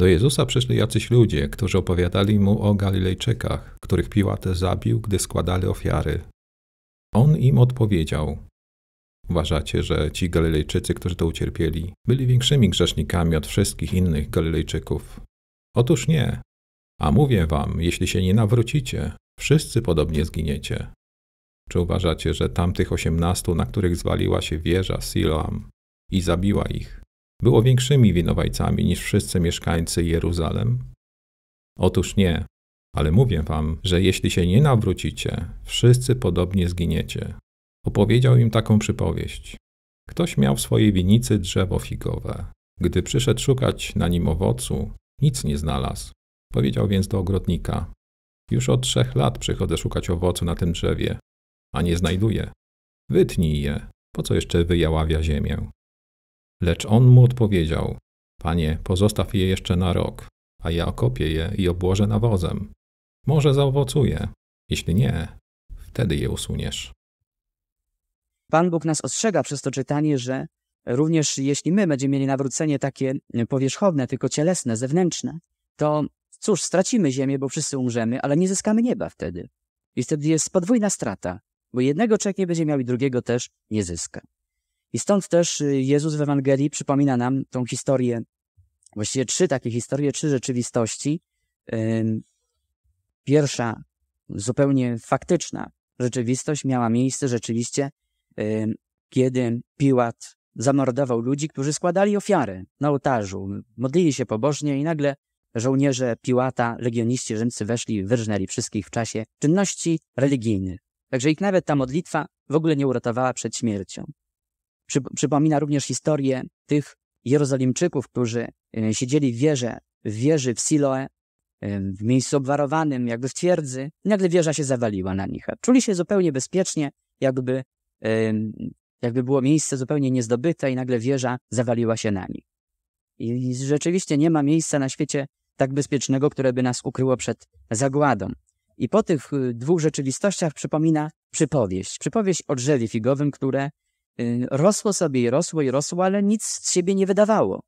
Do Jezusa przyszli jacyś ludzie, którzy opowiadali mu o Galilejczykach, których Piłate zabił, gdy składali ofiary. On im odpowiedział: Uważacie, że ci Galilejczycy, którzy to ucierpieli, byli większymi grzesznikami od wszystkich innych Galilejczyków? Otóż nie. A mówię wam, jeśli się nie nawrócicie, wszyscy podobnie zginiecie. Czy uważacie, że tamtych osiemnastu, na których zwaliła się wieża Siloam i zabiła ich, było większymi winowajcami niż wszyscy mieszkańcy Jeruzalem? Otóż nie, ale mówię wam, że jeśli się nie nawrócicie, wszyscy podobnie zginiecie. Opowiedział im taką przypowieść. Ktoś miał w swojej winicy drzewo figowe. Gdy przyszedł szukać na nim owocu, nic nie znalazł. Powiedział więc do ogrodnika: Już od trzech lat przychodzę szukać owocu na tym drzewie, a nie znajduję. Wytnij je, po co jeszcze wyjaławia ziemię? Lecz on mu odpowiedział: Panie, pozostaw je jeszcze na rok, a ja okopię je i obłożę nawozem. Może zaowocuje. Jeśli nie, wtedy je usuniesz. Pan Bóg nas ostrzega przez to czytanie, że również jeśli my będziemy mieli nawrócenie takie powierzchowne, tylko cielesne, zewnętrzne, to cóż, stracimy ziemię, bo wszyscy umrzemy, ale nie zyskamy nieba wtedy. I wtedy jest podwójna strata, bo jednego człowiek nie będzie miał i drugiego też nie zyska. I stąd też y, Jezus w Ewangelii przypomina nam tą historię, właściwie trzy takie historie, trzy rzeczywistości. Pierwsza, zupełnie faktyczna rzeczywistość miała miejsce rzeczywiście, kiedy Piłat zamordował ludzi, którzy składali ofiary na ołtarzu, modlili się pobożnie i nagle żołnierze Piłata, legioniści rzymscy weszli, wyrżnęli wszystkich w czasie czynności religijnych. Także ich nawet ta modlitwa w ogóle nie uratowała przed śmiercią. Przypomina również historię tych Jerozolimczyków, którzy y, siedzieli w wieży, w wieży w Siloe, y, w miejscu obwarowanym, jakby w twierdzy. Nagle wieża się zawaliła na nich. Czuli się zupełnie bezpiecznie, jakby, y, jakby było miejsce zupełnie niezdobyte i nagle wieża zawaliła się na nich. I rzeczywiście nie ma miejsca na świecie tak bezpiecznego, które by nas ukryło przed zagładą. I po tych dwóch rzeczywistościach przypomina przypowieść. Przypowieść o drzewie figowym, które Y, rosło sobie i rosło i rosło, ale nic z siebie nie wydawało.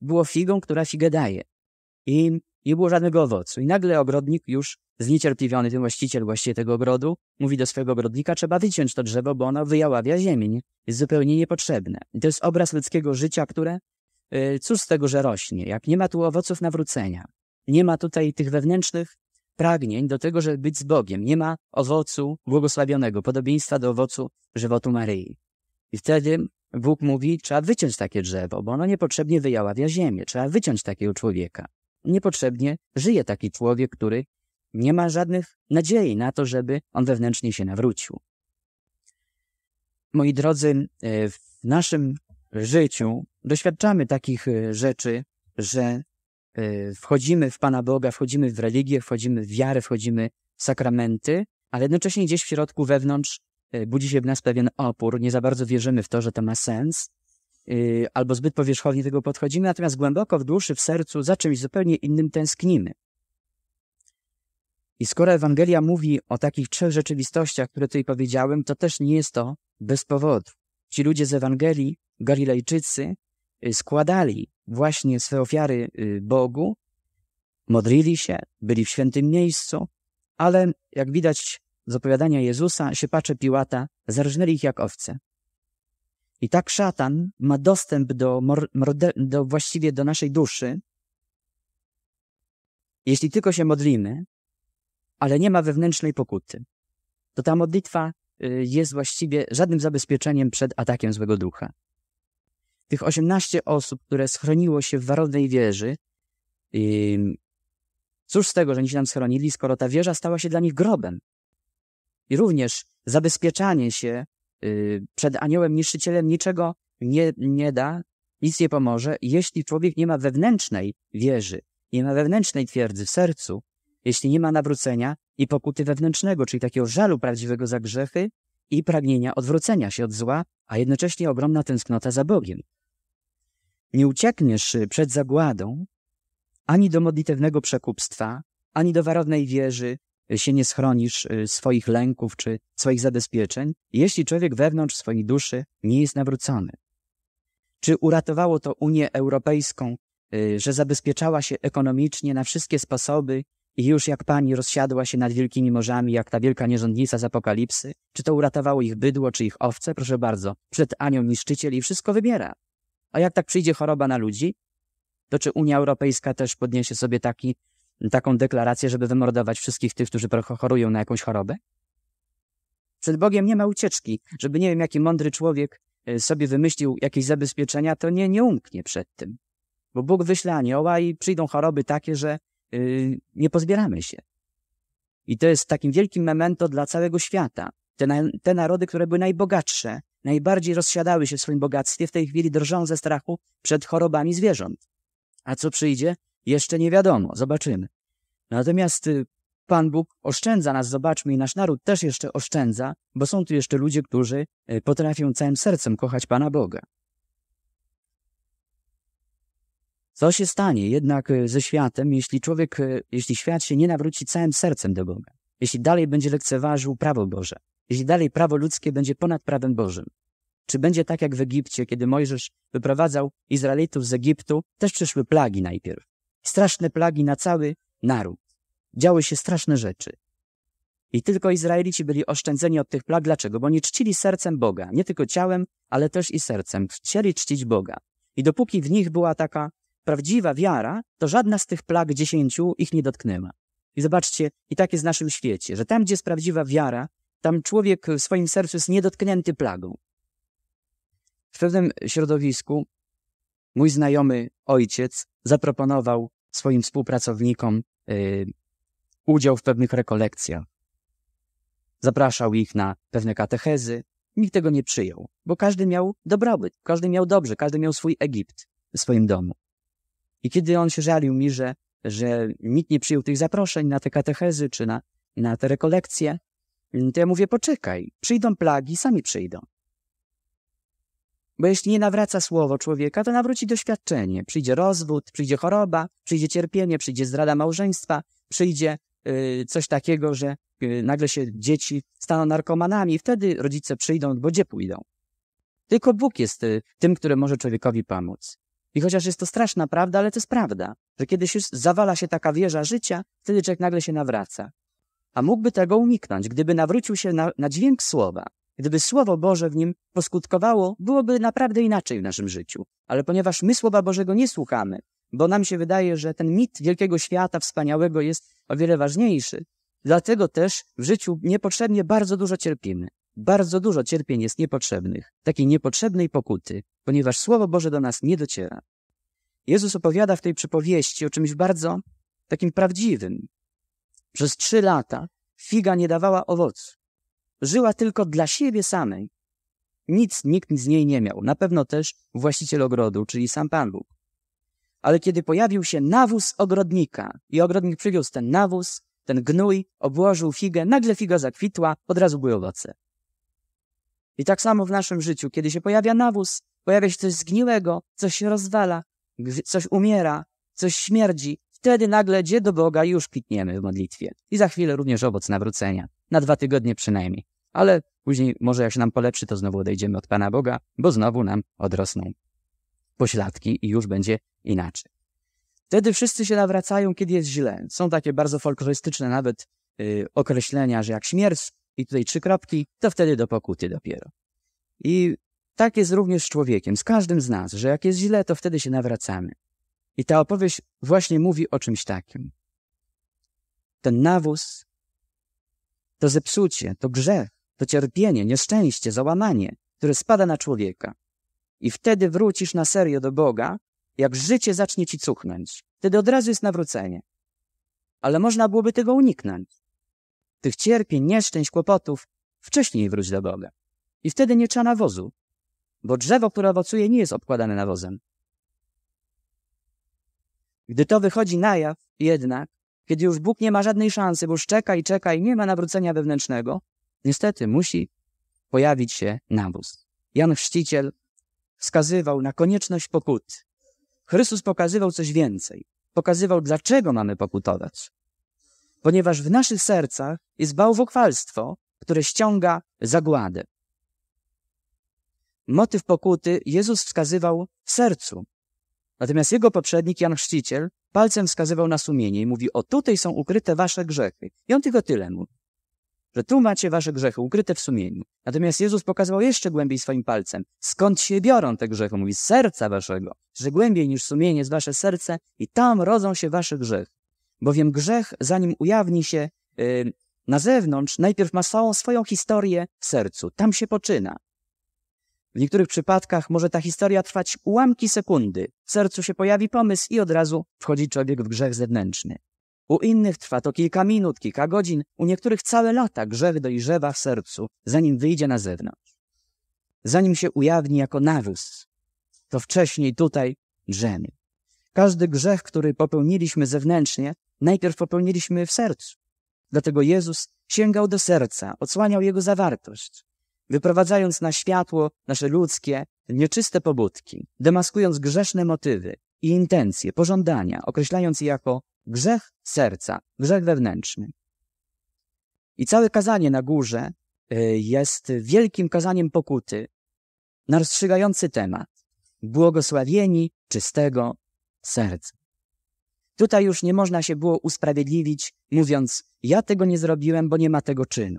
Było figą, która figę daje. I nie było żadnego owocu. I nagle ogrodnik już zniecierpliwiony, ten właściciel właściwie tego ogrodu, mówi do swojego ogrodnika, trzeba wyciąć to drzewo, bo ono wyjaławia ziemię, jest zupełnie niepotrzebne. I to jest obraz ludzkiego życia, które, y, cóż z tego, że rośnie, jak nie ma tu owoców nawrócenia. Nie ma tutaj tych wewnętrznych pragnień do tego, żeby być z Bogiem. Nie ma owocu błogosławionego, podobieństwa do owocu żywotu Maryi. I wtedy Bóg mówi, trzeba wyciąć takie drzewo, bo ono niepotrzebnie wyjaławia ziemię. Trzeba wyciąć takiego człowieka. Niepotrzebnie żyje taki człowiek, który nie ma żadnych nadziei na to, żeby on wewnętrznie się nawrócił. Moi drodzy, e, w naszym życiu doświadczamy takich e, rzeczy, że e, wchodzimy w Pana Boga, wchodzimy w religię, wchodzimy w wiarę, wchodzimy w sakramenty, ale jednocześnie gdzieś w środku wewnątrz Y, budzi się w nas pewien opór, nie za bardzo wierzymy w to, że to ma sens, y, albo zbyt powierzchownie tego podchodzimy, natomiast głęboko w duszy, w sercu za czymś zupełnie innym tęsknimy. I skoro Ewangelia mówi o takich trzech rzeczywistościach, które tutaj powiedziałem, to też nie jest to bez powodu. Ci ludzie z Ewangelii, Galilejczycy, y, składali właśnie swe ofiary Bogu, modlili się, byli w świętym miejscu, ale jak widać, z opowiadania Jezusa, siepacze Piłata zarżnęli ich jak owce. I tak szatan ma dostęp do, do właściwie do naszej duszy, jeśli tylko się modlimy, ale nie ma wewnętrznej pokuty. To ta modlitwa y, jest właściwie żadnym zabezpieczeniem przed atakiem złego ducha. Tych 18 osób, które schroniło się w warodnej wieży, cóż z tego, że oni się tam schronili, skoro ta wieża stała się dla nich grobem, i również zabezpieczanie się y, przed aniołem niszczycielem niczego nie, nie da, nic nie pomoże, jeśli człowiek nie ma wewnętrznej wierzy, nie ma wewnętrznej twierdzy w sercu, jeśli nie ma nawrócenia i pokuty wewnętrznego, czyli takiego żalu prawdziwego za grzechy i pragnienia odwrócenia się od zła, a jednocześnie ogromna tęsknota za Bogiem. Nie uciekniesz y, przed zagładą ani do modlitewnego przekupstwa, ani do warownej wierzy, się nie schronisz y, swoich lęków czy swoich zabezpieczeń, jeśli człowiek wewnątrz swojej duszy nie jest nawrócony. Czy uratowało to Unię Europejską, y, że zabezpieczała się ekonomicznie na wszystkie sposoby i już jak pani rozsiadła się nad wielkimi morzami, jak ta wielka nierządnica z apokalipsy? Czy to uratowało ich bydło czy ich owce? Proszę bardzo, przed Anią niszczyciel i wszystko wybiera. A jak tak przyjdzie choroba na ludzi, to czy Unia Europejska też podniesie sobie taki taką deklarację, żeby wymordować wszystkich tych, którzy chorują na jakąś chorobę? Przed Bogiem nie ma ucieczki. Żeby nie wiem, jaki mądry człowiek e, sobie wymyślił jakieś zabezpieczenia, to nie, nie umknie przed tym. Bo Bóg wyśle anioła i przyjdą choroby takie, że yy, nie pozbieramy się. I to jest takim wielkim memento dla całego świata. Te, na, te narody, które były najbogatsze, najbardziej rozsiadały się w swoim bogactwie, w tej chwili drżą ze strachu przed chorobami zwierząt. A co przyjdzie? Jeszcze nie wiadomo, zobaczymy. Natomiast y, Pan Bóg oszczędza nas, zobaczmy, i nasz naród też jeszcze oszczędza, bo są tu jeszcze ludzie, którzy y, potrafią całym sercem kochać Pana Boga. Co się stanie jednak y, ze światem, jeśli człowiek, jeśli świat się nie nawróci całym sercem do Boga? Jeśli dalej będzie lekceważył prawo Boże? Jeśli dalej prawo ludzkie będzie ponad prawem Bożym? Czy będzie tak jak w Egipcie, kiedy Mojżesz wyprowadzał Izraelitów z Egiptu, też przyszły plagi najpierw. Straszne plagi na cały naród działy się straszne rzeczy. I tylko Izraelici byli oszczędzeni od tych plag. Dlaczego? Bo nie czcili sercem Boga, nie tylko ciałem, ale też i sercem. Chcieli czcić Boga. I dopóki w nich była taka prawdziwa wiara, to żadna z tych plag dziesięciu ich nie dotknęła. I zobaczcie, i tak jest w naszym świecie, że tam, gdzie jest prawdziwa wiara, tam człowiek w swoim sercu jest niedotknięty plagą. W pewnym środowisku mój znajomy ojciec zaproponował swoim współpracownikom y, udział w pewnych rekolekcjach. Zapraszał ich na pewne katechezy. Nikt tego nie przyjął, bo każdy miał dobrobyt, każdy miał dobrze, każdy miał swój Egipt w swoim domu. I kiedy on się żalił mi, że, że nikt nie przyjął tych zaproszeń na te katechezy czy na, na te rekolekcje, to ja mówię, poczekaj, przyjdą plagi, sami przyjdą. Bo jeśli nie nawraca słowo człowieka, to nawróci doświadczenie. Przyjdzie rozwód, przyjdzie choroba, przyjdzie cierpienie, przyjdzie zdrada małżeństwa, przyjdzie Y, coś takiego, że y, nagle się dzieci staną narkomanami i wtedy rodzice przyjdą, bo gdzie pójdą? Tylko Bóg jest y, tym, który może człowiekowi pomóc. I chociaż jest to straszna prawda, ale to jest prawda, że kiedy się zawala się taka wieża życia, wtedy człowiek nagle się nawraca. A mógłby tego uniknąć, gdyby nawrócił się na, na dźwięk słowa. Gdyby Słowo Boże w nim poskutkowało, byłoby naprawdę inaczej w naszym życiu. Ale ponieważ my Słowa Bożego nie słuchamy, bo nam się wydaje, że ten mit wielkiego świata wspaniałego jest o wiele ważniejszy. Dlatego też w życiu niepotrzebnie bardzo dużo cierpimy. Bardzo dużo cierpień jest niepotrzebnych, takiej niepotrzebnej pokuty, ponieważ Słowo Boże do nas nie dociera. Jezus opowiada w tej przypowieści o czymś bardzo takim prawdziwym. Przez trzy lata figa nie dawała owocu. Żyła tylko dla siebie samej. Nic, nikt z niej nie miał. Na pewno też właściciel ogrodu, czyli sam Pan Bóg ale kiedy pojawił się nawóz ogrodnika i ogrodnik przywiózł ten nawóz, ten gnój, obłożył figę, nagle figa zakwitła, od razu były owoce. I tak samo w naszym życiu, kiedy się pojawia nawóz, pojawia się coś zgniłego, coś się rozwala, coś umiera, coś śmierdzi, wtedy nagle gdzie do Boga już kwitniemy w modlitwie. I za chwilę również owoc nawrócenia, na dwa tygodnie przynajmniej. Ale później może jak się nam polepszy, to znowu odejdziemy od Pana Boga, bo znowu nam odrosną pośladki i już będzie inaczej. Wtedy wszyscy się nawracają, kiedy jest źle. Są takie bardzo folklorystyczne nawet y, określenia, że jak śmierć i tutaj trzy kropki, to wtedy do pokuty dopiero. I tak jest również z człowiekiem, z każdym z nas, że jak jest źle, to wtedy się nawracamy. I ta opowieść właśnie mówi o czymś takim. Ten nawóz, to zepsucie, to grzech, to cierpienie, nieszczęście, załamanie, które spada na człowieka. I wtedy wrócisz na serio do Boga, jak życie zacznie ci cuchnąć. Wtedy od razu jest nawrócenie. Ale można byłoby tego uniknąć. Tych cierpień, nieszczęść, kłopotów wcześniej wróć do Boga. I wtedy nie trzeba nawozu, bo drzewo, które owocuje, nie jest obkładane nawozem. Gdy to wychodzi na jaw, jednak, kiedy już Bóg nie ma żadnej szansy, bo już czeka i czeka i nie ma nawrócenia wewnętrznego, niestety musi pojawić się nawóz. Jan Chrzciciel wskazywał na konieczność pokut. Chrystus pokazywał coś więcej. Pokazywał, dlaczego mamy pokutować. Ponieważ w naszych sercach jest bałwochwalstwo, które ściąga zagładę. Motyw pokuty Jezus wskazywał w sercu. Natomiast jego poprzednik, Jan Chrzciciel, palcem wskazywał na sumienie i mówi, o tutaj są ukryte wasze grzechy. I on tylko tyle mówi że tu macie wasze grzechy ukryte w sumieniu. Natomiast Jezus pokazał jeszcze głębiej swoim palcem, skąd się biorą te grzechy. Mówi, z serca waszego, że głębiej niż sumienie jest wasze serce i tam rodzą się wasze grzechy. Bowiem grzech, zanim ujawni się yy, na zewnątrz, najpierw ma całą swoją historię w sercu. Tam się poczyna. W niektórych przypadkach może ta historia trwać ułamki sekundy. W sercu się pojawi pomysł i od razu wchodzi człowiek w grzech zewnętrzny. U innych trwa to kilka minut, kilka godzin, u niektórych całe lata grzech dojrzewa w sercu, zanim wyjdzie na zewnątrz. Zanim się ujawni jako nawóz, to wcześniej tutaj drzemy. Każdy grzech, który popełniliśmy zewnętrznie, najpierw popełniliśmy w sercu. Dlatego Jezus sięgał do serca, odsłaniał jego zawartość, wyprowadzając na światło nasze ludzkie, nieczyste pobudki, demaskując grzeszne motywy i intencje, pożądania, określając je jako Grzech serca, grzech wewnętrzny. I całe kazanie na górze y, jest wielkim kazaniem pokuty, na rozstrzygający temat. Błogosławieni czystego serca. Tutaj już nie można się było usprawiedliwić, mówiąc, ja tego nie zrobiłem, bo nie ma tego czynu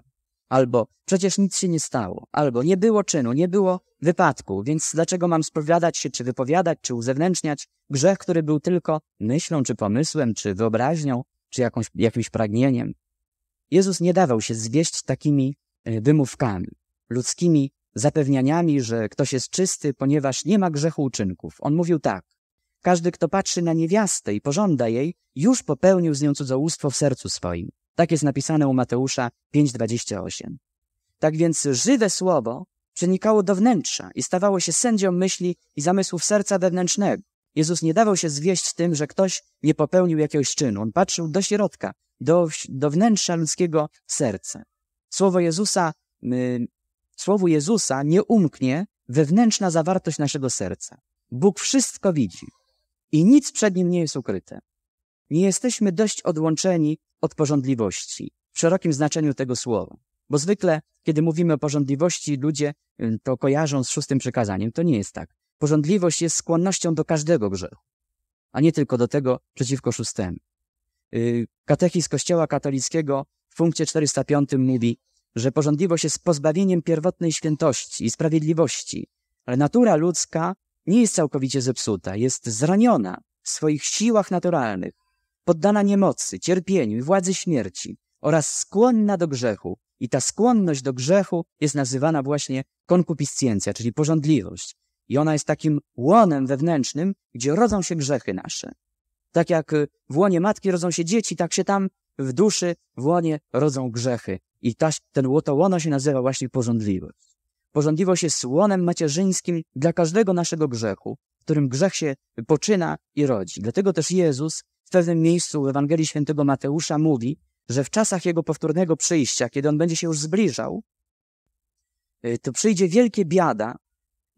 albo przecież nic się nie stało, albo nie było czynu, nie było wypadku, więc dlaczego mam spowiadać się, czy wypowiadać, czy uzewnętrzniać grzech, który był tylko myślą, czy pomysłem, czy wyobraźnią, czy jakąś, jakimś pragnieniem. Jezus nie dawał się zwieść takimi e, wymówkami, ludzkimi zapewnianiami, że ktoś jest czysty, ponieważ nie ma grzechu uczynków. On mówił tak. Każdy, kto patrzy na niewiastę i pożąda jej, już popełnił z nią cudzołóstwo w sercu swoim. Tak jest napisane u Mateusza 5:28. Tak więc żywe słowo przenikało do wnętrza i stawało się sędzią myśli i zamysłów serca wewnętrznego. Jezus nie dawał się zwieść tym, że ktoś nie popełnił jakiegoś czynu. On patrzył do środka, do, do wnętrza ludzkiego serca. Słowo Jezusa, y, słowu Jezusa nie umknie wewnętrzna zawartość naszego serca. Bóg wszystko widzi i nic przed nim nie jest ukryte. Nie jesteśmy dość odłączeni od porządliwości w szerokim znaczeniu tego słowa. Bo zwykle, kiedy mówimy o porządliwości, ludzie y, to kojarzą z szóstym przekazaniem, To nie jest tak. Porządliwość jest skłonnością do każdego grzechu, a nie tylko do tego przeciwko szóstemu. Y, katechizm Kościoła katolickiego w punkcie 405 mówi, że porządliwość jest pozbawieniem pierwotnej świętości i sprawiedliwości, ale natura ludzka nie jest całkowicie zepsuta, jest zraniona w swoich siłach naturalnych poddana niemocy, cierpieniu i władzy śmierci oraz skłonna do grzechu. I ta skłonność do grzechu jest nazywana właśnie konkupiscencja, czyli porządliwość. I ona jest takim łonem wewnętrznym, gdzie rodzą się grzechy nasze. Tak jak w łonie matki rodzą się dzieci, tak się tam w duszy, w łonie rodzą grzechy. I ta, ten, to łono się nazywa właśnie porządliwość. Porządliwość jest łonem macierzyńskim dla każdego naszego grzechu którym grzech się poczyna i rodzi. Dlatego też Jezus w pewnym miejscu w Ewangelii Świętego Mateusza mówi, że w czasach Jego powtórnego przyjścia, kiedy On będzie się już zbliżał, y, to przyjdzie wielkie biada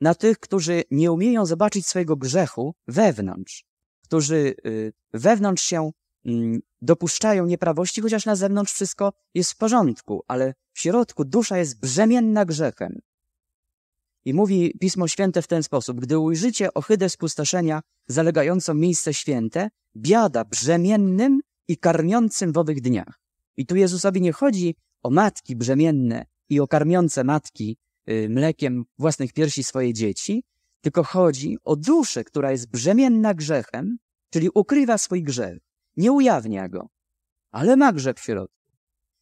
na tych, którzy nie umieją zobaczyć swojego grzechu wewnątrz, którzy y, wewnątrz się mm, dopuszczają nieprawości, chociaż na zewnątrz wszystko jest w porządku, ale w środku dusza jest brzemienna grzechem. I mówi Pismo Święte w ten sposób: Gdy ujrzycie ohydę spustoszenia zalegającą miejsce święte, biada brzemiennym i karmiącym w owych dniach. I tu Jezusowi nie chodzi o matki brzemienne i o karmiące matki yy, mlekiem własnych piersi swoje dzieci, tylko chodzi o duszę, która jest brzemienna grzechem, czyli ukrywa swój grzech, nie ujawnia go, ale ma grzech w środku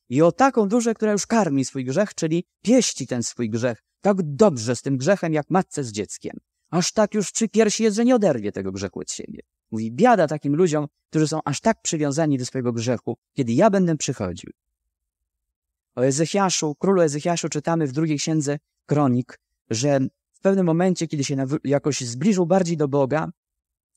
i o taką duszę, która już karmi swój grzech, czyli pieści ten swój grzech tak dobrze z tym grzechem, jak matce z dzieckiem. Aż tak już przy piersi jest, że nie oderwie tego grzechu od siebie. Mówi, biada takim ludziom, którzy są aż tak przywiązani do swojego grzechu, kiedy ja będę przychodził. O Ezechiaszu, królu Ezechiaszu czytamy w drugiej księdze kronik, że w pewnym momencie, kiedy się jakoś zbliżył bardziej do Boga,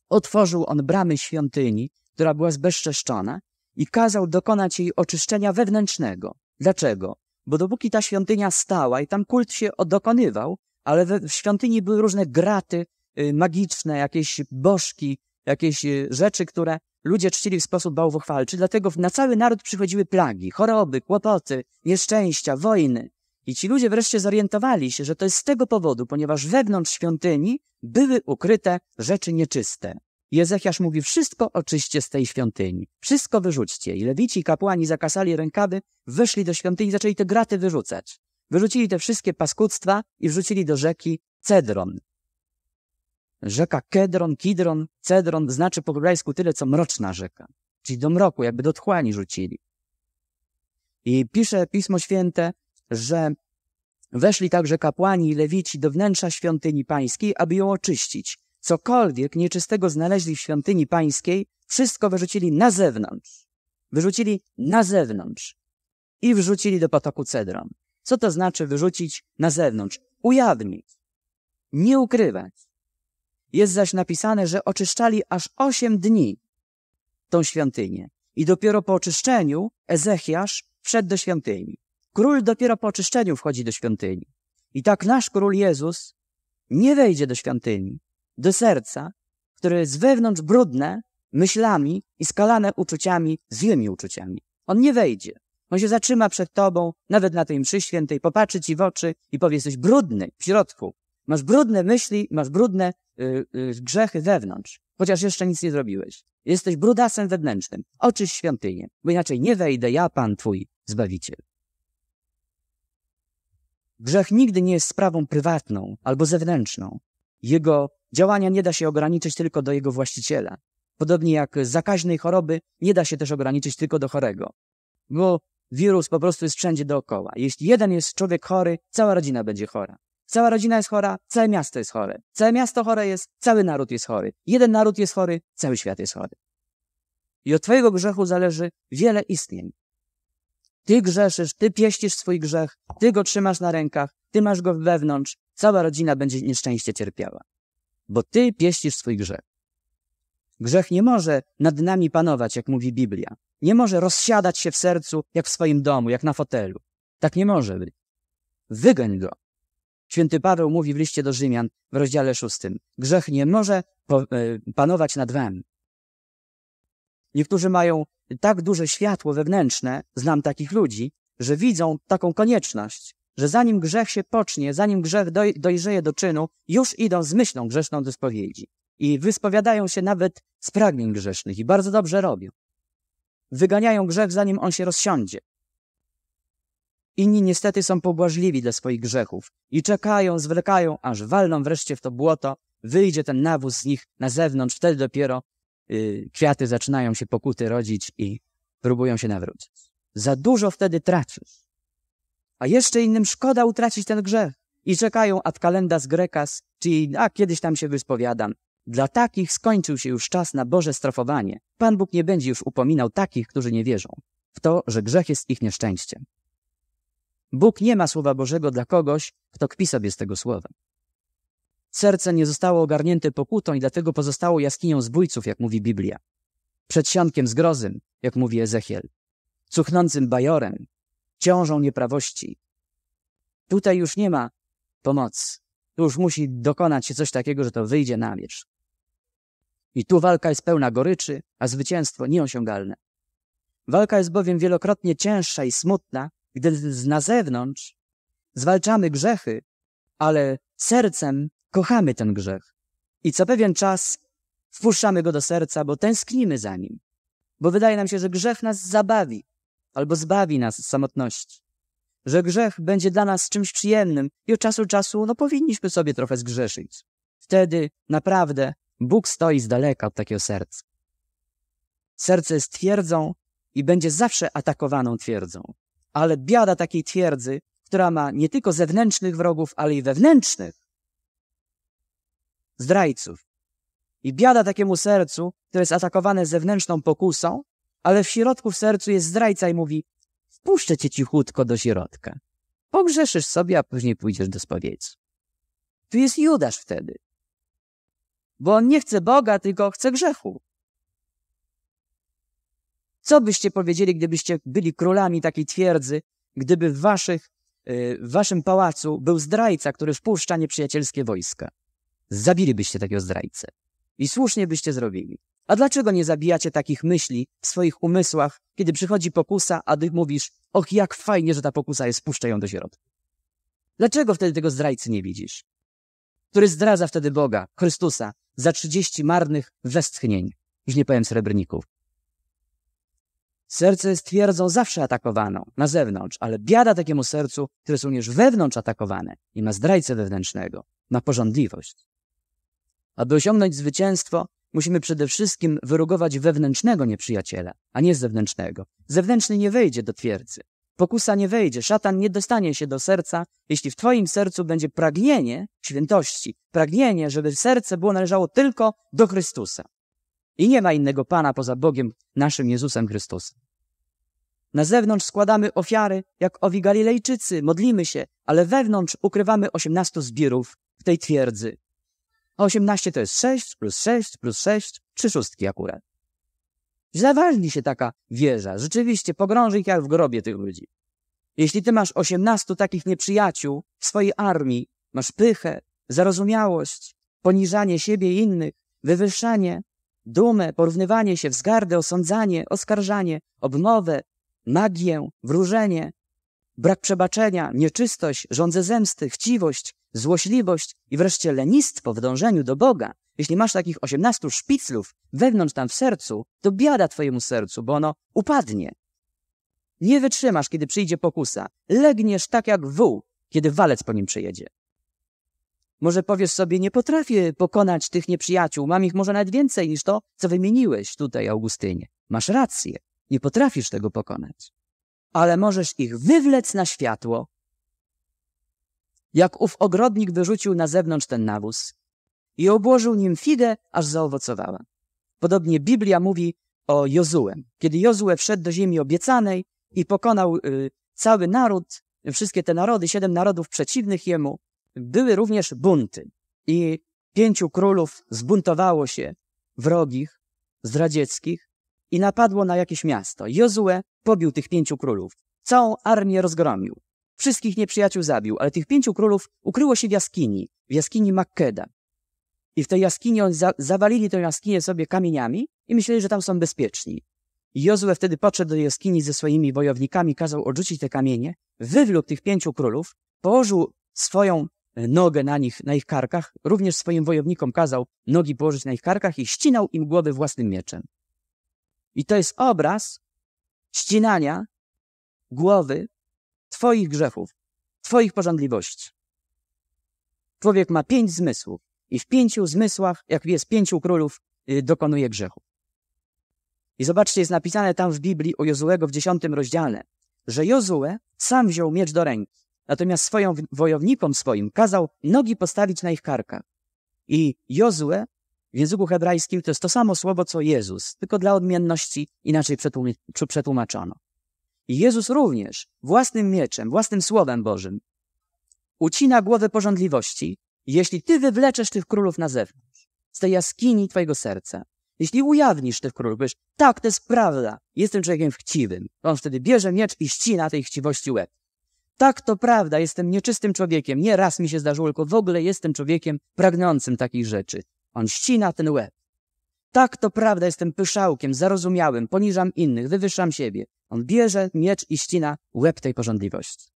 otworzył on bramy świątyni, która była zbezczeszczona i kazał dokonać jej oczyszczenia wewnętrznego. Dlaczego? Bo dopóki ta świątynia stała i tam kult się dokonywał, ale w świątyni były różne graty y, magiczne, jakieś bożki, jakieś y, rzeczy, które ludzie czcili w sposób bałwochwalczy, dlatego na cały naród przychodziły plagi, choroby, kłopoty, nieszczęścia, wojny. I ci ludzie wreszcie zorientowali się, że to jest z tego powodu, ponieważ wewnątrz świątyni były ukryte rzeczy nieczyste. Jezechiasz mówi, wszystko oczyście z tej świątyni, wszystko wyrzućcie. I lewici i kapłani zakasali rękawy, weszli do świątyni, i zaczęli te graty wyrzucać. Wyrzucili te wszystkie paskudztwa i wrzucili do rzeki Cedron. Rzeka Kedron, Kidron, Cedron znaczy po hebrajsku tyle, co mroczna rzeka. Czyli do mroku, jakby do tchłani rzucili. I pisze Pismo Święte, że weszli także kapłani i lewici do wnętrza świątyni pańskiej, aby ją oczyścić cokolwiek nieczystego znaleźli w świątyni pańskiej, wszystko wyrzucili na zewnątrz. Wyrzucili na zewnątrz i wrzucili do potoku cedron. Co to znaczy wyrzucić na zewnątrz? Ujawnić, nie ukrywać. Jest zaś napisane, że oczyszczali aż osiem dni tą świątynię. I dopiero po oczyszczeniu Ezechiasz wszedł do świątyni. Król dopiero po oczyszczeniu wchodzi do świątyni. I tak nasz król Jezus nie wejdzie do świątyni, do serca, które jest wewnątrz brudne myślami i skalane uczuciami, złymi uczuciami. On nie wejdzie. On się zatrzyma przed tobą, nawet na tej mszy świętej, popatrzy ci w oczy i powie, jesteś brudny w środku. Masz brudne myśli, masz brudne y, y, grzechy wewnątrz, chociaż jeszcze nic nie zrobiłeś. Jesteś brudasem wewnętrznym. Oczyś świątynię, bo inaczej nie wejdę ja, Pan Twój, Zbawiciel. Grzech nigdy nie jest sprawą prywatną albo zewnętrzną. Jego działania nie da się ograniczyć tylko do jego właściciela. Podobnie jak zakaźnej choroby nie da się też ograniczyć tylko do chorego, bo wirus po prostu jest wszędzie dookoła. Jeśli jeden jest człowiek chory, cała rodzina będzie chora. Cała rodzina jest chora, całe miasto jest chore. Całe miasto chore jest, cały naród jest chory. Jeden naród jest chory, cały świat jest chory. I od Twojego grzechu zależy wiele istnień. Ty grzeszysz, ty pieścisz swój grzech, ty go trzymasz na rękach, ty masz go wewnątrz, cała rodzina będzie nieszczęście cierpiała. Bo ty pieścisz swój grzech. Grzech nie może nad nami panować, jak mówi Biblia. Nie może rozsiadać się w sercu, jak w swoim domu, jak na fotelu. Tak nie może być. Wygoń go. Święty Paweł mówi w liście do Rzymian w rozdziale szóstym. Grzech nie może e, panować nad wami. Niektórzy mają tak duże światło wewnętrzne, znam takich ludzi, że widzą taką konieczność, że zanim grzech się pocznie, zanim grzech doj, dojrzeje do czynu, już idą z myślą grzeszną do spowiedzi. I wyspowiadają się nawet z pragnień grzesznych i bardzo dobrze robią. Wyganiają grzech, zanim on się rozsiądzie. Inni niestety są pobłażliwi dla swoich grzechów i czekają, zwlekają, aż walną wreszcie w to błoto, wyjdzie ten nawóz z nich na zewnątrz, wtedy dopiero y, kwiaty zaczynają się pokuty rodzić i próbują się nawrócić. Za dużo wtedy tracisz. A jeszcze innym szkoda utracić ten grzech. I czekają ad kalendas grekas, czyli a kiedyś tam się wyspowiadam. Dla takich skończył się już czas na Boże strofowanie. Pan Bóg nie będzie już upominał takich, którzy nie wierzą, w to, że grzech jest ich nieszczęściem. Bóg nie ma Słowa Bożego dla kogoś, kto kpi sobie z tego Słowa. Serce nie zostało ogarnięte pokutą i dlatego pozostało jaskinią zbójców, jak mówi Biblia. Przedsionkiem zgrozym, jak mówi Ezechiel. Cuchnącym bajorem, ciążą nieprawości. Tutaj już nie ma pomocy. Tu już musi dokonać się coś takiego, że to wyjdzie na wierzch. I tu walka jest pełna goryczy, a zwycięstwo nieosiągalne. Walka jest bowiem wielokrotnie cięższa i smutna, gdy z na zewnątrz zwalczamy grzechy, ale sercem kochamy ten grzech. I co pewien czas wpuszczamy go do serca, bo tęsknimy za nim. Bo wydaje nam się, że grzech nas zabawi, albo zbawi nas z samotności. Że grzech będzie dla nas czymś przyjemnym i od czasu do czasu no powinniśmy sobie trochę zgrzeszyć. Wtedy naprawdę Bóg stoi z daleka od takiego serca. Serce jest twierdzą i będzie zawsze atakowaną twierdzą. Ale biada takiej twierdzy, która ma nie tylko zewnętrznych wrogów, ale i wewnętrznych zdrajców. I biada takiemu sercu, które jest atakowane zewnętrzną pokusą, ale w środku w sercu jest zdrajca i mówi wpuszczę cię cichutko do środka. Pogrzeszysz sobie, a później pójdziesz do spowiedzi. Tu jest Judasz wtedy. Bo on nie chce Boga, tylko chce grzechu. Co byście powiedzieli, gdybyście byli królami takiej twierdzy, gdyby w, waszych, y, w waszym pałacu był zdrajca, który wpuszcza nieprzyjacielskie wojska? Zabilibyście takiego zdrajcę. I słusznie byście zrobili. A dlaczego nie zabijacie takich myśli w swoich umysłach, kiedy przychodzi pokusa, a ty mówisz, och, jak fajnie, że ta pokusa jest, puszczę ją do środka? Dlaczego wtedy tego zdrajcy nie widzisz? Który zdradza wtedy Boga, Chrystusa, za trzydzieści marnych westchnień, już nie powiem srebrników. Serce jest twierdzą zawsze atakowaną, na zewnątrz, ale biada takiemu sercu, które jest również wewnątrz atakowane i ma zdrajcę wewnętrznego, ma porządliwość. Aby osiągnąć zwycięstwo, Musimy przede wszystkim wyrugować wewnętrznego nieprzyjaciela, a nie zewnętrznego. Zewnętrzny nie wejdzie do twierdzy. Pokusa nie wejdzie, szatan nie dostanie się do serca, jeśli w twoim sercu będzie pragnienie świętości, pragnienie, żeby serce było należało tylko do Chrystusa. I nie ma innego Pana poza Bogiem, naszym Jezusem Chrystusem. Na zewnątrz składamy ofiary, jak owi Galilejczycy, modlimy się, ale wewnątrz ukrywamy osiemnastu zbirów w tej twierdzy, a 18 to jest 6 plus 6 plus 6, trzy szóstki akurat. Zaważni się taka wieża. Rzeczywiście, pogrąży ich jak w grobie tych ludzi. Jeśli ty masz 18 takich nieprzyjaciół w swojej armii, masz pychę, zarozumiałość, poniżanie siebie i innych, wywyższanie, dumę, porównywanie się, wzgardę, osądzanie, oskarżanie, obmowę, magię, wróżenie, brak przebaczenia, nieczystość, żądzę zemsty, chciwość, złośliwość i wreszcie lenistwo w dążeniu do Boga, jeśli masz takich osiemnastu szpiclów wewnątrz tam w sercu, to biada twojemu sercu, bo ono upadnie. Nie wytrzymasz, kiedy przyjdzie pokusa. Legniesz tak jak wół, kiedy walec po nim przyjedzie. Może powiesz sobie, nie potrafię pokonać tych nieprzyjaciół, mam ich może nawet więcej niż to, co wymieniłeś tutaj, Augustynie. Masz rację, nie potrafisz tego pokonać ale możesz ich wywlec na światło. Jak ów ogrodnik wyrzucił na zewnątrz ten nawóz i obłożył nim figę, aż zaowocowała. Podobnie Biblia mówi o Jozułem. Kiedy Jozue wszedł do ziemi obiecanej i pokonał y, cały naród, wszystkie te narody, siedem narodów przeciwnych jemu, były również bunty. I pięciu królów zbuntowało się wrogich, zdradzieckich i napadło na jakieś miasto. Jozue pobił tych pięciu królów. Całą armię rozgromił. Wszystkich nieprzyjaciół zabił, ale tych pięciu królów ukryło się w jaskini, w jaskini Makkeda. I w tej jaskini oni za zawalili tę jaskinię sobie kamieniami i myśleli, że tam są bezpieczni. Jozue wtedy podszedł do jaskini ze swoimi wojownikami, kazał odrzucić te kamienie, wywlókł tych pięciu królów, położył swoją e, nogę na nich, na ich karkach, również swoim wojownikom kazał nogi położyć na ich karkach i ścinał im głowy własnym mieczem. I to jest obraz ścinania głowy Twoich grzechów, Twoich porządliwości. Człowiek ma pięć zmysłów i w pięciu zmysłach, jak jest pięciu królów, y, dokonuje grzechu. I zobaczcie, jest napisane tam w Biblii o Jozułego w dziesiątym rozdziale, że Jozue sam wziął miecz do ręki, natomiast swoją wojownikom swoim kazał nogi postawić na ich karkach. I Jozue w języku hebrajskim to jest to samo słowo co Jezus, tylko dla odmienności inaczej przetłumaczono. I Jezus również własnym mieczem, własnym słowem Bożym ucina głowę porządliwości, jeśli ty wywleczesz tych królów na zewnątrz, z tej jaskini twojego serca. Jeśli ujawnisz tych królów, powiesz, tak, to jest prawda, jestem człowiekiem chciwym. On wtedy bierze miecz i ścina tej chciwości łeb. Tak, to prawda, jestem nieczystym człowiekiem. Nie raz mi się zdarzyło, tylko w ogóle jestem człowiekiem pragnącym takich rzeczy. On ścina ten łeb. Tak, to prawda, jestem pyszałkiem, zarozumiałym, poniżam innych, wywyższam siebie. On bierze miecz i ścina łeb tej porządliwości.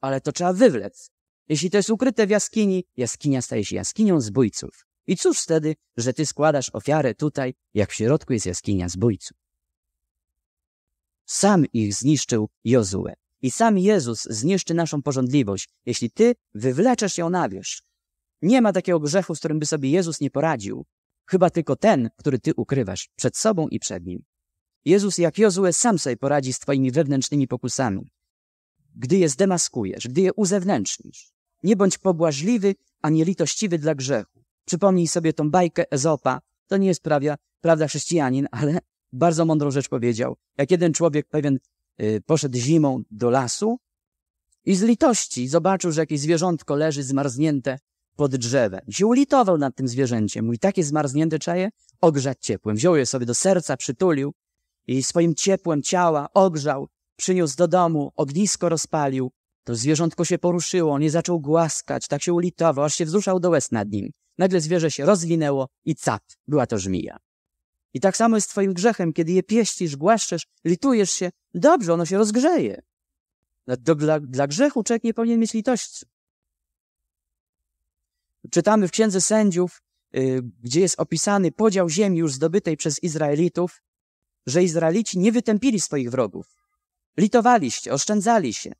Ale to trzeba wywlec. Jeśli to jest ukryte w jaskini, jaskinia staje się jaskinią zbójców. I cóż wtedy, że ty składasz ofiarę tutaj, jak w środku jest jaskinia zbójców? Sam ich zniszczył Jozue. I sam Jezus zniszczy naszą porządliwość, jeśli ty wywleczesz ją na wierzch, nie ma takiego grzechu, z którym by sobie Jezus nie poradził, chyba tylko ten, który ty ukrywasz przed sobą i przed nim. Jezus jak Jozue sam sobie poradzi z twoimi wewnętrznymi pokusami. Gdy je zdemaskujesz, gdy je uzewnętrznisz, nie bądź pobłażliwy, ani litościwy dla grzechu. Przypomnij sobie tą bajkę Ezopa. To nie jest prawda, prawda chrześcijanin, ale bardzo mądrą rzecz powiedział. Jak jeden człowiek pewien y, poszedł zimą do lasu i z litości zobaczył, że jakieś zwierzątko leży zmarznięte pod drzewem. I się ulitował nad tym zwierzęciem. Mój takie zmarznięte czaje ogrzać ciepłem. Wziął je sobie do serca, przytulił i swoim ciepłem ciała ogrzał. Przyniósł do domu, ognisko rozpalił. To zwierzątko się poruszyło, nie zaczął głaskać, tak się ulitował, aż się wzruszał do łez nad nim. Nagle zwierzę się rozwinęło i cap, była to żmija. I tak samo jest z twoim grzechem, kiedy je pieścisz, głaszczesz, litujesz się, dobrze, ono się rozgrzeje. Dla, no dla, dla grzechu człowiek nie powinien mieć litości. Czytamy w Księdze Sędziów, y, gdzie jest opisany podział ziemi już zdobytej przez Izraelitów, że Izraelici nie wytępili swoich wrogów. Litowaliście, oszczędzali się,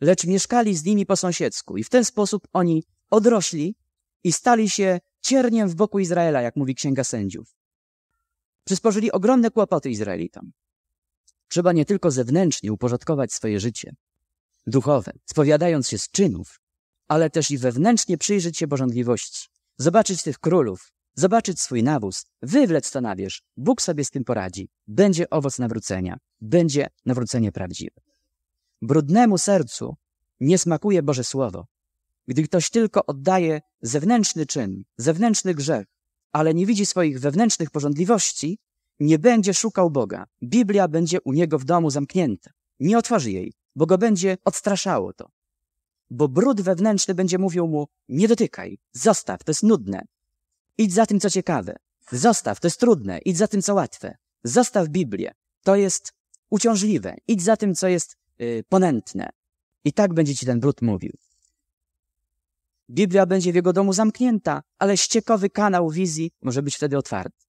lecz mieszkali z nimi po sąsiedzku i w ten sposób oni odrośli i stali się cierniem w boku Izraela, jak mówi Księga Sędziów. Przysporzyli ogromne kłopoty Izraelitom. Trzeba nie tylko zewnętrznie uporządkować swoje życie, duchowe, spowiadając się z czynów, ale też i wewnętrznie przyjrzeć się porządliwości. Zobaczyć tych królów, zobaczyć swój nawóz, wywlec to na wierzch, Bóg sobie z tym poradzi. Będzie owoc nawrócenia, będzie nawrócenie prawdziwe. Brudnemu sercu nie smakuje Boże Słowo. Gdy ktoś tylko oddaje zewnętrzny czyn, zewnętrzny grzech, ale nie widzi swoich wewnętrznych porządliwości, nie będzie szukał Boga. Biblia będzie u niego w domu zamknięta. Nie otworzy jej, bo go będzie odstraszało to bo brud wewnętrzny będzie mówił mu, nie dotykaj, zostaw, to jest nudne. Idź za tym, co ciekawe. Zostaw, to jest trudne, idź za tym, co łatwe. Zostaw Biblię, to jest uciążliwe, idź za tym, co jest yy, ponętne. I tak będzie ci ten brud mówił. Biblia będzie w jego domu zamknięta, ale ściekowy kanał wizji może być wtedy otwarty.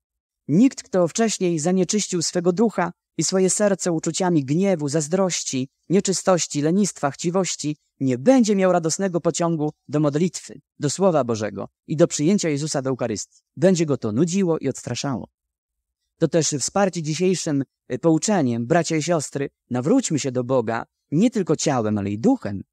Nikt, kto wcześniej zanieczyścił swego ducha i swoje serce uczuciami gniewu, zazdrości, nieczystości, lenistwa, chciwości, nie będzie miał radosnego pociągu do modlitwy, do Słowa Bożego i do przyjęcia Jezusa do Eucharystii. Będzie go to nudziło i odstraszało. To też wsparcie dzisiejszym e, pouczeniem, bracia i siostry, nawróćmy się do Boga nie tylko ciałem, ale i duchem.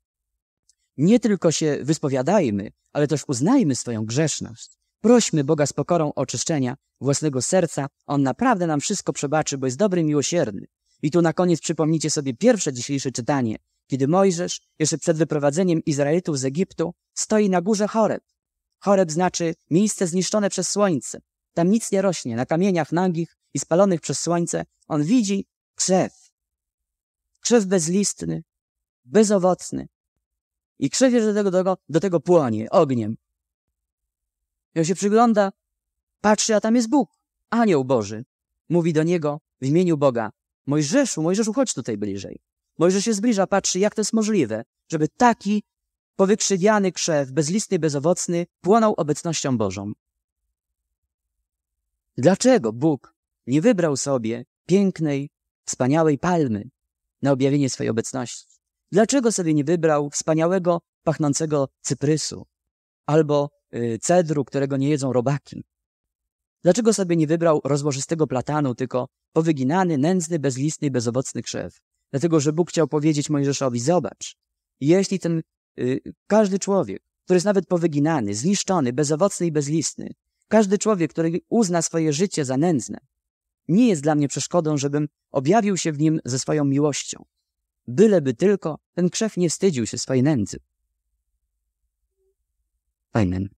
Nie tylko się wyspowiadajmy, ale też uznajmy swoją grzeszność. Prośmy Boga z pokorą oczyszczenia własnego serca. On naprawdę nam wszystko przebaczy, bo jest dobry miłosierny. I tu na koniec przypomnijcie sobie pierwsze dzisiejsze czytanie, kiedy Mojżesz, jeszcze przed wyprowadzeniem Izraelitów z Egiptu, stoi na górze Choreb. Choreb znaczy miejsce zniszczone przez słońce. Tam nic nie rośnie, na kamieniach nagich i spalonych przez słońce. On widzi krzew. Krzew bezlistny, bezowocny. I krzew jeszcze do tego, do tego płonie ogniem. I on się przygląda, patrzy, a tam jest Bóg, anioł Boży. Mówi do niego w imieniu Boga, Mojżeszu, Mojżeszu, chodź tutaj bliżej. Mojżesz się zbliża, patrzy, jak to jest możliwe, żeby taki powykrzywiany krzew, bezlistny, bezowocny, płonął obecnością Bożą. Dlaczego Bóg nie wybrał sobie pięknej, wspaniałej palmy na objawienie swojej obecności? Dlaczego sobie nie wybrał wspaniałego, pachnącego cyprysu albo Y, cedru, którego nie jedzą robaki? Dlaczego sobie nie wybrał rozłożystego platanu, tylko powyginany, nędzny, bezlistny i bezowocny krzew? Dlatego, że Bóg chciał powiedzieć Mojżeszowi, zobacz, jeśli ten y, każdy człowiek, który jest nawet powyginany, zniszczony, bezowocny i bezlistny, każdy człowiek, który uzna swoje życie za nędzne, nie jest dla mnie przeszkodą, żebym objawił się w nim ze swoją miłością. Byleby tylko ten krzew nie wstydził się swojej nędzy. Amen.